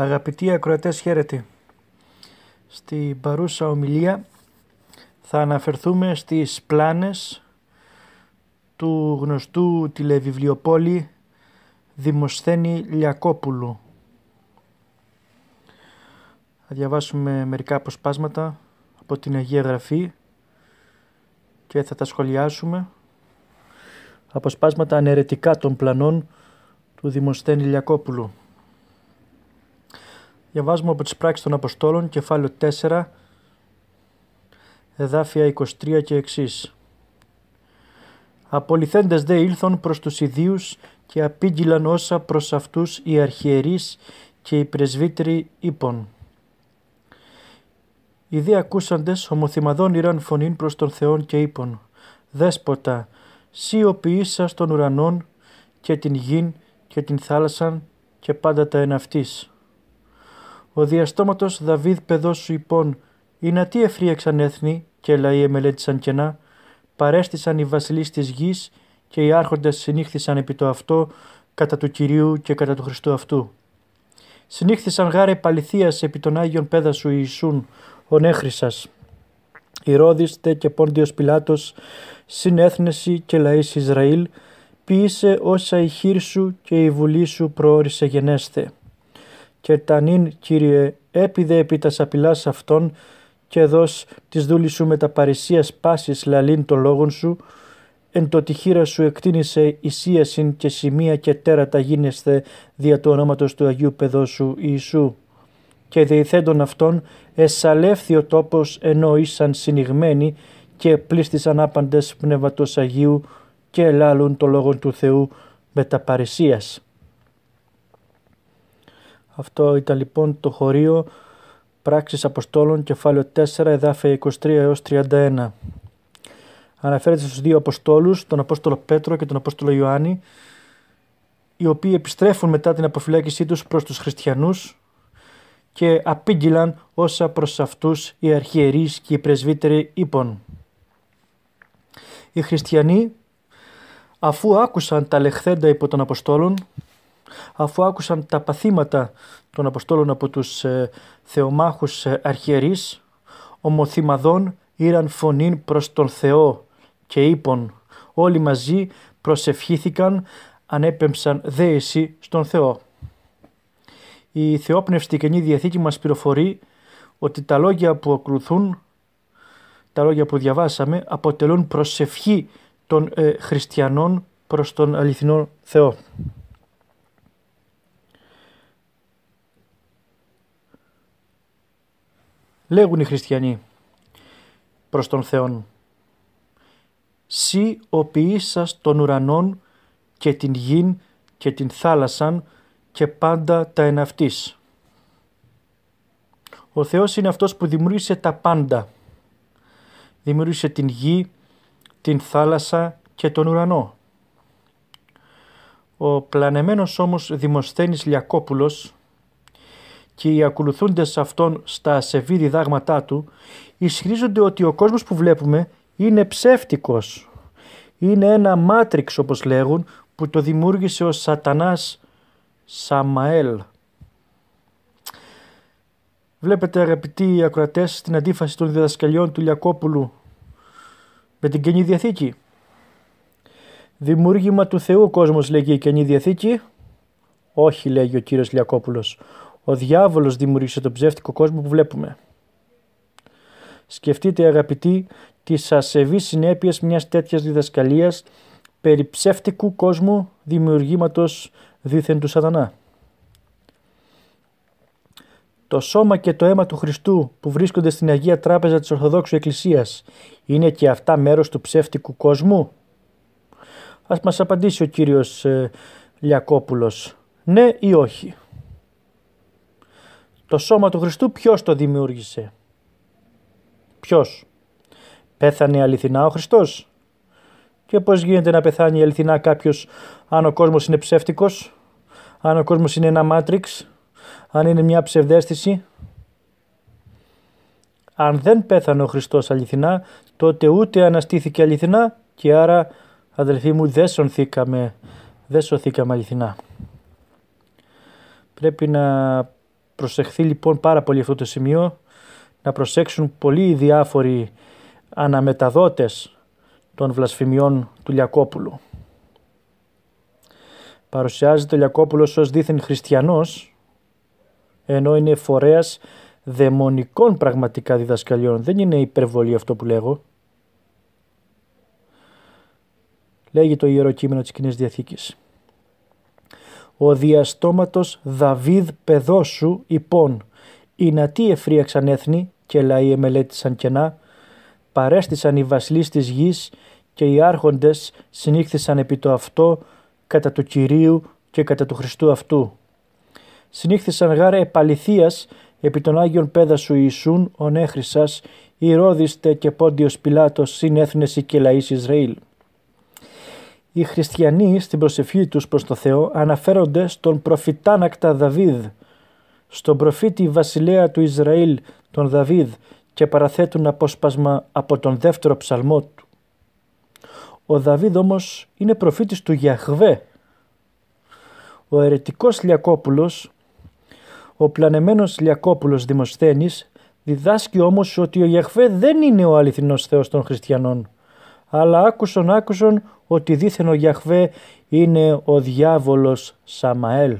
Αγαπητοί ακροατές χαίρετε. Στην παρούσα ομιλία θα αναφερθούμε στις πλάνες του γνωστού τηλεβιβλιοπόλη Δημοσθένη Λιακόπουλου. Θα διαβάσουμε μερικά αποσπάσματα από την Αγία Γραφή και θα τα σχολιάσουμε. Αποσπάσματα αναιρετικά των πλανών του Δημοσθένη Λιακόπουλου. Διαβάζουμε από τις πράξεις των Αποστόλων, κεφάλαιο 4, εδάφια 23 και εξής. Απολυθέντες δε ήλθον προς τους ιδίους και απήγγυλαν όσα προς αυτούς οι αρχιερείς και οι πρεσβύτεροι είπων. Οι δε ακούσαντες ομοθυμαδών ήραν φωνήν προς τον Θεόν και είπων. Δέσποτα, σύ στον ουρανόν των ουρανών και την γην και την θάλασσαν και πάντα τα εναυτής. Ο διαστόματος Δαβίδ παιδός σου υπών, να τι εφρίεξαν έθνη και λαοί εμελέτησαν κενά, παρέστησαν οι βασιλείς της γης και οι άρχοντες συνήχθησαν επί το αυτό κατά του Κυρίου και κατά του Χριστού αυτού. Συνήχθησαν γάρε παληθείας επί των πέδα σου Ιησούν, ο Νέχρυσας. Ηρώδιστε και Πόντιος Πιλάτος, συνέθνεση και λαείς Ισραήλ, ποιήσε όσα η χείρ σου και η βουλή σου προόρισε γενέστε και τανίν, Κύριε, έπιδε επί τας απειλάς αυτών και δώ της δούλης σου με τα παρησίας πάσης λαλήν των λόγων σου, εν το τη χείρα σου εκτείνησε ισίασιν και σημεία και τέρατα γίνεσθε δια του ονόματος του Αγίου σου Ιησού. Και διηθέντων αυτών εσαλεύθη ο τόπος ενώ ήσαν συνηγμένοι και πλήστησαν άπαντες πνεύματος Αγίου και ελάλουν το λόγο του Θεού με τα αυτό ήταν λοιπόν το χωρίο Πράξεις Αποστόλων, κεφάλαιο 4, εδάφια 23 έως 31. Αναφέρεται στους δύο Αποστόλους, τον Απόστολο Πέτρο και τον Απόστολο Ιωάννη, οι οποίοι επιστρέφουν μετά την αποφυλάκησή τους προς τους χριστιανούς και απήγγειλαν όσα προς αυτούς οι αρχιερείς και οι πρεσβύτεροι είπων. Οι χριστιανοί, αφού άκουσαν τα λεχθέντα υπό των Αποστόλων, αφού άκουσαν τα παθήματα των Αποστόλων από τους ε, θεομάχους ε, αρχιερείς, ομοθυμαδών ήραν φωνήν προς τον Θεό και είπων όλοι μαζί προσευχήθηκαν, ανέπεμψαν δέηση στον Θεό. Η θεόπνευστη Καινή Διαθήκη μας πληροφορεί ότι τα λόγια που ακολουθούν, τα λόγια που διαβάσαμε, αποτελούν προσευχή των ε, χριστιανών προς τον αληθινό Θεό. λέγουν οι χριστιανοί προς τον Θεόν. Συ ο των ουρανών και την γην και την θάλασσαν και πάντα τα εναυτής. Ο Θεός είναι αυτός που δημιούργησε τα πάντα. Δημιούργησε την γη, την θάλασσα και τον ουρανό. Ο πλανεμένος όμως Δημοσθένης Λιακόπουλος και οι ακολουθούντες αυτόν στα ασεβή διδάγματά του ισχυρίζονται ότι ο κόσμος που βλέπουμε είναι ψεύτικος. Είναι ένα μάτριξ όπως λέγουν που το δημιούργησε ο σατανάς Σαμαέλ. Βλέπετε αγαπητοί ακροατές την αντίφαση των διδασκαλιών του Λιακόπουλου με την Καινή Διαθήκη. Δημιούργημα του Θεού κόσμος λέγει η Καινή Διαθήκη. Όχι λέγει ο κύριος Λιακόπουλος. Ο διάβολος δημιούργησε τον ψεύτικο κόσμο που βλέπουμε. Σκεφτείτε αγαπητοί τις ασεβείς συνέπειες μιας τέτοιας διδασκαλίας περί ψεύτικου κόσμου δημιουργήματος δίθεν του σατανά. Το σώμα και το αίμα του Χριστού που βρίσκονται στην Αγία Τράπεζα της Ορθοδόξου Εκκλησίας είναι και αυτά μέρος του ψεύτικου κόσμου. Ας μας απαντήσει ο κύριος ε, Λιακόπουλος ναι ή όχι. Το σώμα του Χριστού ποιος το δημιούργησε. Ποιος. Πέθανε αληθινά ο Χριστός. Και πώς γίνεται να πεθάνει αληθινά κάποιος αν ο κόσμος είναι ψεύτικος, αν ο κόσμος είναι ένα μάτριξ, αν είναι μια ψευδέστηση. Αν δεν πέθανε ο Χριστός αληθινά, τότε ούτε αναστήθηκε αληθινά και άρα αδελφοί μου δεν σωθήκαμε, δεν σωθήκαμε αληθινά. Πρέπει να προσεχθεί λοιπόν πάρα πολύ αυτό το σημείο, να προσέξουν πολύ οι διάφοροι αναμεταδότες των βλασφημιών του Λιακόπουλου. Παρουσιάζεται ο Λιακόπουλος ως δίθεν χριστιανός, ενώ είναι φορέας δαιμονικών πραγματικά διδασκαλιών. Δεν είναι υπερβολή αυτό που λέγω. Λέγει το Ιερό Κείμενο της Κοινής Διαθήκης ο διαστόματος Δαβίδ σου, υπών. Λοιπόν, οι νατοί εφρίαξαν έθνη και λαοί εμελέτησαν κενά, παρέστησαν οι βασιλείς της γης και οι άρχοντες συνήχθησαν επί το αυτό κατά του Κυρίου και κατά του Χριστού αυτού. Συνήχθησαν γάρα επαληθείας επί των Άγιων Σου Ιησούν ο Νέχρισσας, Ηρώδηστε και Πόντιος Πιλάτος συνέθνεση και λαής Ισραήλ. Οι χριστιανοί στην προσευχή τους προς το Θεό αναφέρονται στον προφητάνακτα Δαβίδ, στον προφήτη βασιλέα του Ισραήλ, τον Δαβίδ, και παραθέτουν απόσπασμα από τον δεύτερο ψαλμό του. Ο Δαβίδ όμως είναι προφήτης του Γιαχβέ. Ο αιρετικός Λιακόπουλος, ο πλανεμένος Λιακόπουλος Δημοσθένης, διδάσκει όμως ότι ο Γιαχβέ δεν είναι ο αληθινός Θεός των χριστιανών αλλά άκουσον άκουσον ότι δίθεν ο Γιαχβέ είναι ο διάβολος Σαμαέλ.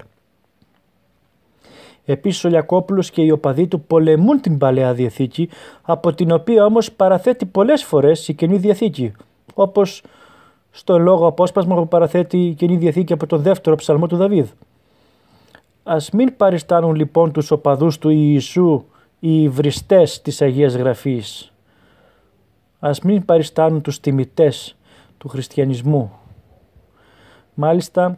Επίσης ο Λιακόπουλος και οι οπαδοί του πολεμούν την Παλαιά Διαθήκη, από την οποία όμως παραθέτει πολλές φορές η Καινή Διαθήκη, όπως στο λόγο απόσπασμα που παραθέτει η Καινή Διαθήκη από τον δεύτερο ψαλμό του Δαβίδ. Ας μην παριστάνουν λοιπόν τους οπαδούς του Ιησού οι βριστές της Αγίας Γραφής Ας μην παριστάνουν τους τιμητές του χριστιανισμού. Μάλιστα,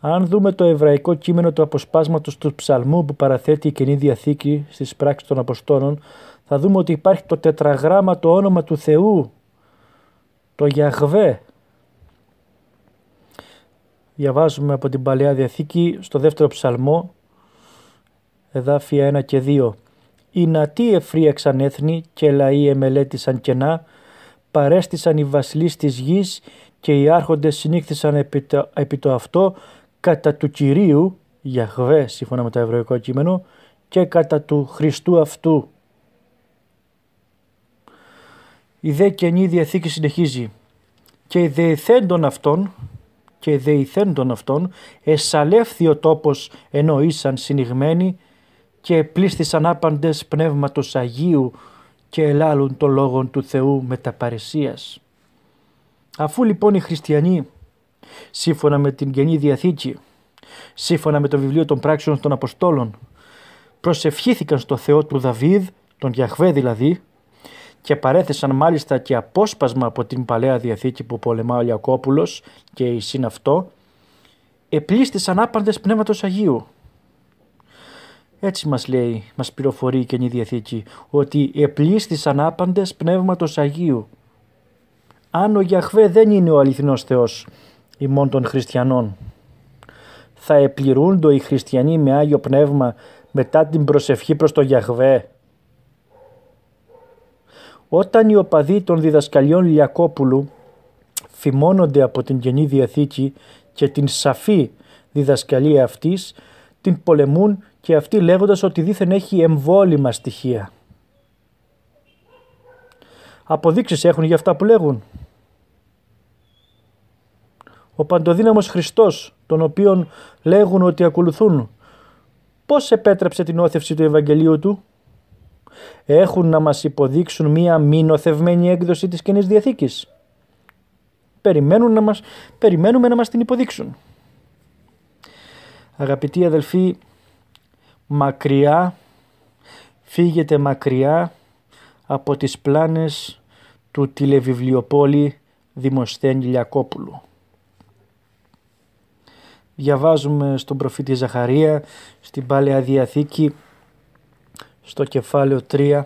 αν δούμε το εβραϊκό κείμενο του αποσπάσματος του ψαλμού που παραθέτει η Καινή Διαθήκη στις πράξεις των Αποστόλων, θα δούμε ότι υπάρχει το τετραγράμμα το όνομα του Θεού, το Γιαχβέ. Διαβάζουμε από την Παλαιά Διαθήκη στο δεύτερο ψαλμό, εδάφια 1 και 2. Οι νατοί εφρίαξαν έθνη και λαοί εμελέτησαν κενά, παρέστησαν οι βασιλείς της γης και οι άρχοντες συνήχθησαν επί το, αυτό κατά του Κυρίου, Γιαχβέ σύμφωνα με το εβραϊκό κείμενο, και κατά του Χριστού αυτού. Η δε καινή διαθήκη συνεχίζει και δε δεηθέντων αυτών και δεηθέντων αυτών εσαλεύθη ο τόπος ενώ ήσαν συνηγμένοι και πλήστησαν άπαντες πνεύματος Αγίου και ελάλουν το λόγον του Θεού με τα παρεσίας. Αφού λοιπόν οι χριστιανοί, σύμφωνα με την Καινή Διαθήκη, σύμφωνα με το βιβλίο των πράξεων των Αποστόλων, προσευχήθηκαν στο Θεό του Δαβίδ, τον Γιαχβέ δηλαδή, και παρέθεσαν μάλιστα και απόσπασμα από την Παλαιά Διαθήκη που πολεμά ο Λιακόπουλος και η Συναυτό, επλήστησαν άπαντες Πνεύματος Αγίου έτσι μας λέει, μας πληροφορεί η Καινή Διαθήκη, ότι επλήστησαν άπαντες πνεύματος Αγίου. Αν ο Γιαχβέ δεν είναι ο αληθινός Θεός ημών των χριστιανών, θα επληρούντο οι χριστιανοί με Άγιο Πνεύμα μετά την προσευχή προς τον Γιαχβέ. Όταν οι οπαδοί των διδασκαλιών Λιακόπουλου φημώνονται από την Καινή Διαθήκη και την σαφή διδασκαλία αυτής, την πολεμούν και αυτή λέγοντας ότι δήθεν έχει εμβόλυμα στοιχεία. Αποδείξεις έχουν για αυτά που λέγουν. Ο παντοδύναμος Χριστός, τον οποίον λέγουν ότι ακολουθούν, πώς επέτρεψε την όθευση του Ευαγγελίου του. Έχουν να μας υποδείξουν μία μη έκδοση της Καινής Διαθήκης. Περιμένουν να μας, περιμένουμε να μας την υποδείξουν. Αγαπητοί αδελφοί, μακριά, φύγετε μακριά από τις πλάνες του τηλεβιβλιοπόλη Δημοσθένη Λιακόπουλου. Διαβάζουμε στον προφήτη Ζαχαρία, στην Παλαιά Διαθήκη, στο κεφάλαιο 3,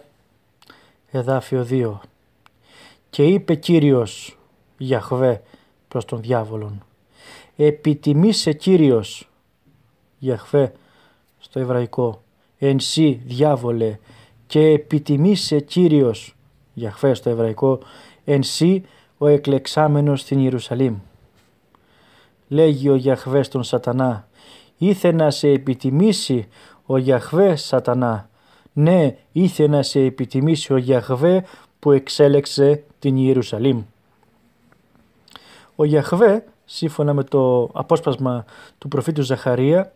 εδάφιο 2. Και είπε Κύριος Γιαχβέ προς τον διάβολον, επιτιμήσε Κύριος Γιαχβέ στο εβραϊκό. Εν σύ διάβολε και επιτιμήσε Κύριος, για στο εβραϊκό, εν ο εκλεξάμενος στην Ιερουσαλήμ. Λέγει ο Γιαχβές στον σατανά, ήθε να σε επιτιμήσει ο Γιαχβέ σατανά. Ναι, ήθε να σε επιτιμήσει ο Γιαχβέ που εξέλεξε την Ιερουσαλήμ. Ο Γιαχβέ, σύμφωνα με το απόσπασμα του προφήτου Ζαχαρία,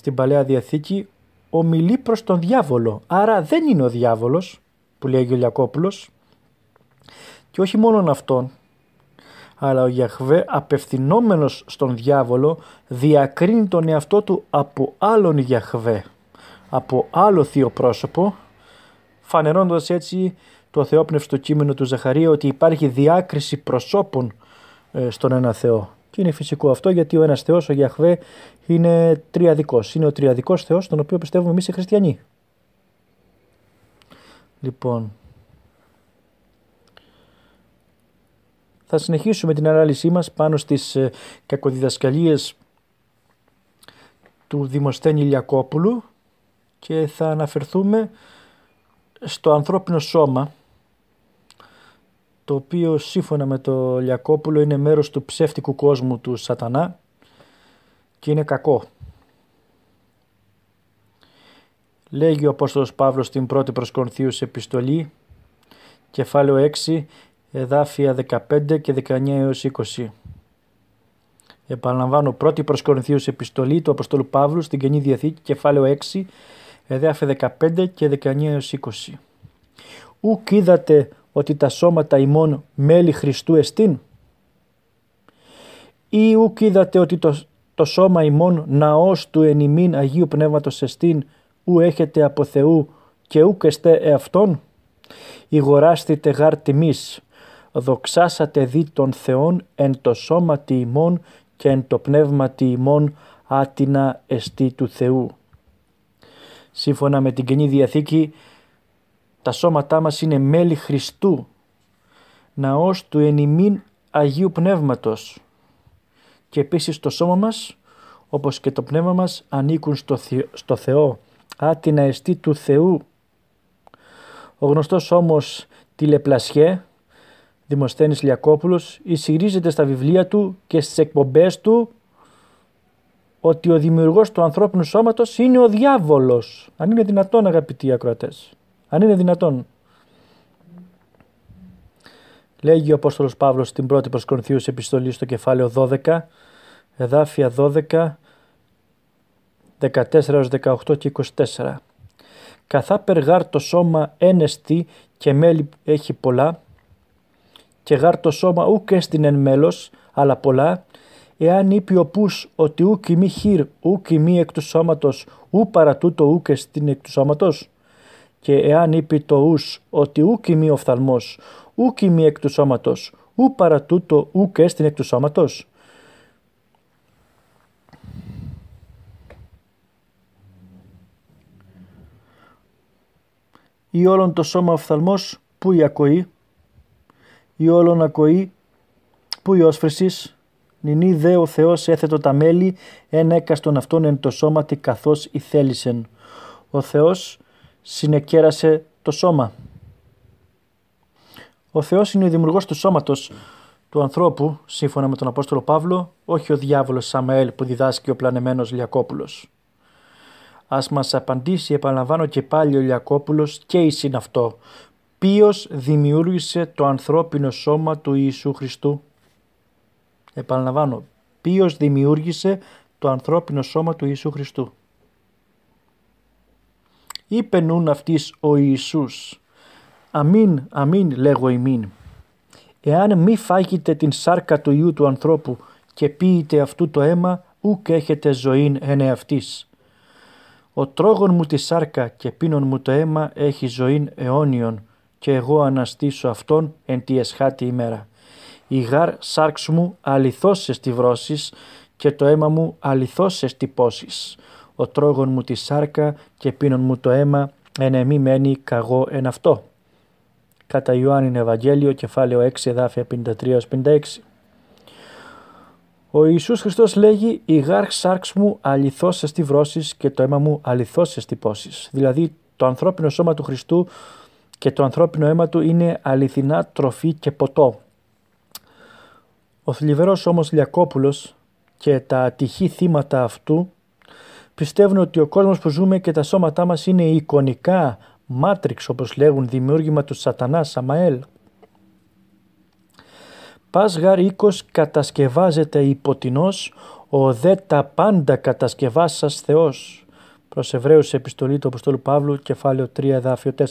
στην Παλαιά Διαθήκη ομιλεί προς τον διάβολο. Άρα δεν είναι ο διάβολος που λέει ο Γελιακόπουλος και όχι μόνον αυτόν αλλά ο Γιαχβέ απευθυνόμενος στον διάβολο διακρίνει τον εαυτό του από άλλον Γιαχβέ, από άλλο θείο πρόσωπο, φανερώνοντας έτσι το θεόπνευστο κείμενο του Ζαχαρία ότι υπάρχει διάκριση προσώπων ε, στον ένα Θεό. Και είναι φυσικό αυτό γιατί ο ένας Θεός, ο Γιαχβέ, είναι τριαδικός. Είναι ο τριαδικός Θεός, τον οποίο πιστεύουμε εμείς οι χριστιανοί. Λοιπόν. Θα συνεχίσουμε την ανάλυση μας πάνω στις ε, κακοδιδασκαλίες του Δημοσθένη Λιακόπουλου και θα αναφερθούμε στο ανθρώπινο σώμα το οποίο σύμφωνα με το Λιακόπουλο είναι μέρος του ψεύτικου κόσμου του σατανά και είναι κακό. Λέγει ο Απόστολος Παύλος στην πρώτη προς Κορνθίους επιστολή, κεφάλαιο 6, εδάφια 15 και 19 έως 20. Επαναλαμβάνω, πρώτη προς Κορινθίους επιστολή του Αποστόλου Παύλου στην Καινή Διαθήκη, κεφάλαιο 6, εδάφια 15 και 19 έως 20. Ουκ είδατε ότι τα σώματα ημών μέλη Χριστού εστίν. Ή ουκ είδατε ότι το, το σώμα ημών ναός του εν ημίν Αγίου Πνεύματος εστίν, ου έχετε από Θεού και ουκ εστέ εαυτόν. Υγοράστητε γάρ τιμής, δοξάσατε δι των Θεών εν το σώμα τη ημών και εν το πνεύμα τη ημών άτινα εστί του Θεού. Σύμφωνα με την Καινή Διαθήκη, τα σώματά μας είναι μέλη Χριστού, ναός του ημίν Αγίου Πνεύματος. Και επίσης το σώμα μας, όπως και το πνεύμα μας, ανήκουν στο, Θεό, στο άτινα εστί του Θεού. Ο γνωστός όμως τηλεπλασιέ, Δημοσθένης Λιακόπουλος, εισηγρίζεται στα βιβλία του και στις εκπομπές του ότι ο δημιουργός του ανθρώπινου σώματος είναι ο διάβολος. Αν είναι δυνατόν αγαπητοί ακροατές αν είναι δυνατόν. Λέγει ο Απόστολος Παύλος στην πρώτη προς επιστολή στο κεφάλαιο 12, εδάφια 12, 14-18 και 24. Καθά περγάρ το σώμα ένεστη και μέλη έχει πολλά, και γάρ το σώμα ουκ έστιν εν μέλος, αλλά πολλά, εάν είπε ο πους ότι ουκ ημί χείρ, ουκ ημί εκ του σώματος, ου τούτο ουκ εστιν εκ του σώματος, και εάν είπε το ους ότι ου κοιμή οφθαλμός, ου κοιμή εκ του σώματος, ου παρά τούτο ου και στην εκ του σώματος. Ή όλον το σώμα οφθαλμός που η ακοή, ή όλον ακοή που η όσφρησης, νινή δε ο Θεός έθετο τα μέλη, εν έκαστον αυτόν εν το σώματι καθώς η θέλησεν. Ο Θεός συνεκέρασε το σώμα. Ο Θεός είναι ο δημιουργός του σώματος του ανθρώπου, σύμφωνα με τον Απόστολο Παύλο, όχι ο διάβολος Σαμαέλ που διδάσκει ο πλανεμένος Λιακόπουλος. Ας μας απαντήσει, επαναλαμβάνω και πάλι ο Λιακόπουλος και η αυτό. Ποιος δημιούργησε το ανθρώπινο σώμα του Ιησού Χριστού. Επαναλαμβάνω, ποιος δημιούργησε το ανθρώπινο σώμα του Ιησού Χριστού. Υπενούν νουν αυτής ο Ιησούς. Αμήν, αμήν, λέγω ημίν. Εάν μη φάγετε την σάρκα του Ιού του ανθρώπου και πείτε αυτού το αίμα, ουκ έχετε ζωήν εν εαυτής. Ο τρόγων μου τη σάρκα και πίνων μου το αίμα έχει ζωήν αιώνιον και εγώ αναστήσω αυτόν εν τη εσχάτη ημέρα. Η γάρ σάρξ μου αληθώς εστιβρώσεις και το αίμα μου αληθώς εστυπώσεις ο τρόγων μου τη σάρκα και πίνον μου το αίμα, εν εμή μένει καγό εν αυτό. Κατά Ιωάννην Ευαγγέλιο, κεφάλαιο 6, εδάφια 53-56. Ο Ιησούς Χριστός λέγει «Η γάρ σάρξ μου αληθώς στιβρώσεις και το αίμα μου αληθώς στυπώσεις». Δηλαδή το ανθρώπινο σώμα του Χριστού και το ανθρώπινο αίμα του είναι αληθινά τροφή και ποτό. Ο θλιβερός όμως Λιακόπουλος και τα ατυχή θύματα αυτού πιστεύουν ότι ο κόσμος που ζούμε και τα σώματά μας είναι εικονικά, μάτριξ όπως λέγουν, δημιούργημα του σατανά Σαμαέλ. Πας γάρ οίκος κατασκευάζεται υποτινός, ο δε τα πάντα κατασκευάσας Θεός. Προς Εβραίους επιστολή του Αποστόλου Παύλου, κεφάλαιο 3, εδάφιο 4.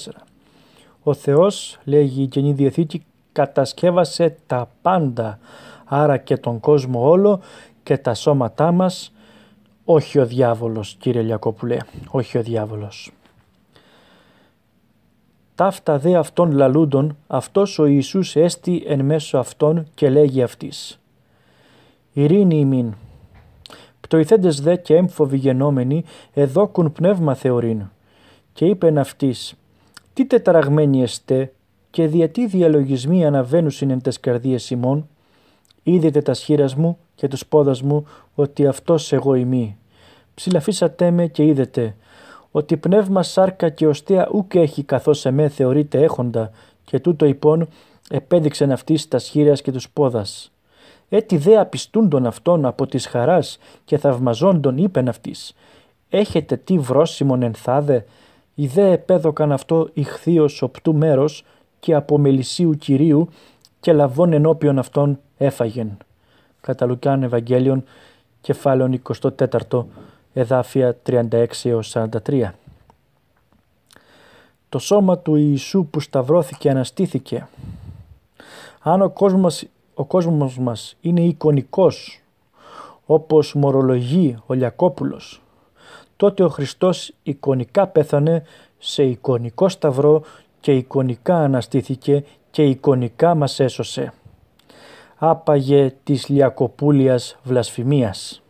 Ο Θεός, λέγει η Καινή Διαθήκη, κατασκεύασε τα πάντα, άρα και τον κόσμο όλο και τα σώματά μας, όχι ο διάβολος, κύριε Λιακόπουλε, όχι ο διάβολος. Ταύτα δε αυτών λαλούντων, αυτός ο Ιησούς έστει εν μέσω αυτών και λέγει αυτής. Ειρήνη ημίν. Πτωηθέντες δε και έμφοβοι γενόμενοι, εδόκουν πνεύμα θεωρήν. Και είπεν αυτής, τι τεταραγμένοι εστέ και διατί διαλογισμοί αναβαίνουν εν τες καρδίες ημών, είδετε τα σχήρας μου και τους πόδας μου ότι αυτός εγώ ημί ψηλαφίσατε με και είδετε, ότι πνεύμα σάρκα και οστία ούκ έχει καθώς εμέ θεωρείται έχοντα, και τούτο υπόν λοιπόν, επέδειξεν αυτής τα χείρια και τους πόδας. Έτι δε απιστούν τον αυτόν από τις χαράς και θαυμαζόντων είπεν αυτής, έχετε τι βρόσιμον ενθάδε, η δε επέδωκαν αυτό ηχθείος οπτού μέρος και από μελισίου Κυρίου και λαβών ενώπιον αυτών έφαγεν. Κατά Λουκάν Ευαγγέλιον, κεφάλαιον 24, εδάφια 36 43. Το σώμα του Ιησού που σταυρώθηκε αναστήθηκε. Αν ο κόσμος, ο κόσμος μας είναι εικονικός, όπως μορολογεί ο Λιακόπουλος, τότε ο Χριστός εικονικά πέθανε σε εικονικό σταυρό και εικονικά αναστήθηκε και εικονικά μας έσωσε. Άπαγε της Λιακοπούλιας βλασφημίας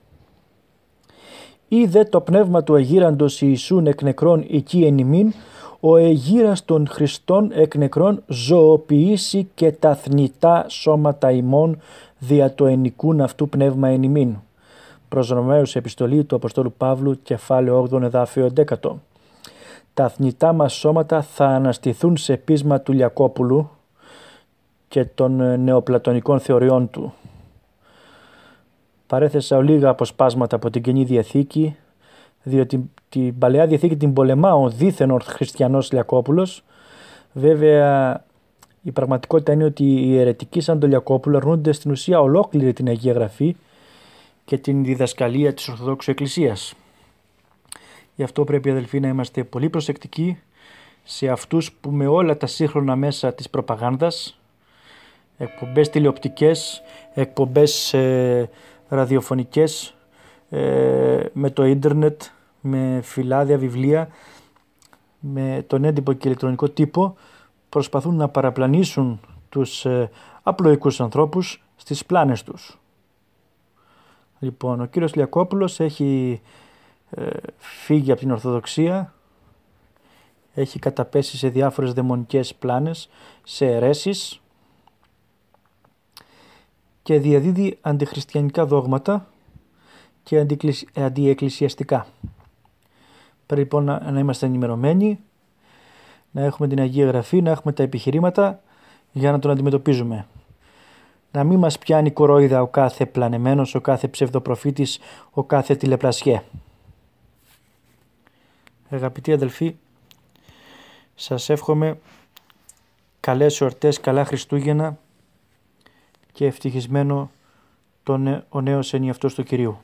ή δε το πνεύμα του Αγύραντος Ιησούν εκ νεκρών εκεί εν ημίν, ο εγύρας των Χριστών εκ νεκρών ζωοποιήσει και τα θνητά σώματα ημών δια το ενικούν αυτού πνεύμα εν ημίν. Προς επιστολή του Αποστόλου Παύλου κεφάλαιο 8 εδάφιο 11. Τα θνητά μας σώματα θα αναστηθούν σε πείσμα του Λιακόπουλου και των νεοπλατωνικών θεωριών του. Παρέθεσα λίγα αποσπάσματα από την Καινή Διαθήκη, διότι την Παλαιά Διαθήκη την πολεμά ο δίθεν Χριστιανός Λιακόπουλος. Βέβαια η πραγματικότητα είναι ότι οι αιρετικοί σαν τον Λιακόπουλο αρνούνται στην ουσία ολόκληρη την Αγία Γραφή και την διδασκαλία της Ορθοδόξου Εκκλησίας. Γι' αυτό πρέπει αδελφοί να είμαστε πολύ προσεκτικοί σε αυτούς που με όλα τα σύγχρονα μέσα της προπαγάνδας, εκπομπές τηλεοπτικές, εκπομπές ε, ραδιοφωνικές, ε, με το ίντερνετ, με φυλάδια, βιβλία, με τον έντυπο και ηλεκτρονικό τύπο προσπαθούν να παραπλανήσουν τους ε, απλοϊκούς ανθρώπους στις πλάνες τους. Λοιπόν, ο κύριος Λιακόπουλος έχει ε, φύγει από την Ορθοδοξία, έχει καταπέσει σε διάφορες δαιμονικές πλάνες, σε αιρέσεις, και διαδίδει αντιχριστιανικά δόγματα και αντιεκκλησιαστικά. Πρέπει λοιπόν να, είμαστε ενημερωμένοι, να έχουμε την Αγία Γραφή, να έχουμε τα επιχειρήματα για να τον αντιμετωπίζουμε. Να μην μας πιάνει κορόιδα ο κάθε πλανεμένος, ο κάθε ψευδοπροφήτης, ο κάθε τηλεπλασιέ. Αγαπητοί αδελφοί, σας εύχομαι καλές ορτές, καλά Χριστούγεννα, και ευτυχισμένο τον, ο νέος ενιαυτός αυτός του Κυρίου.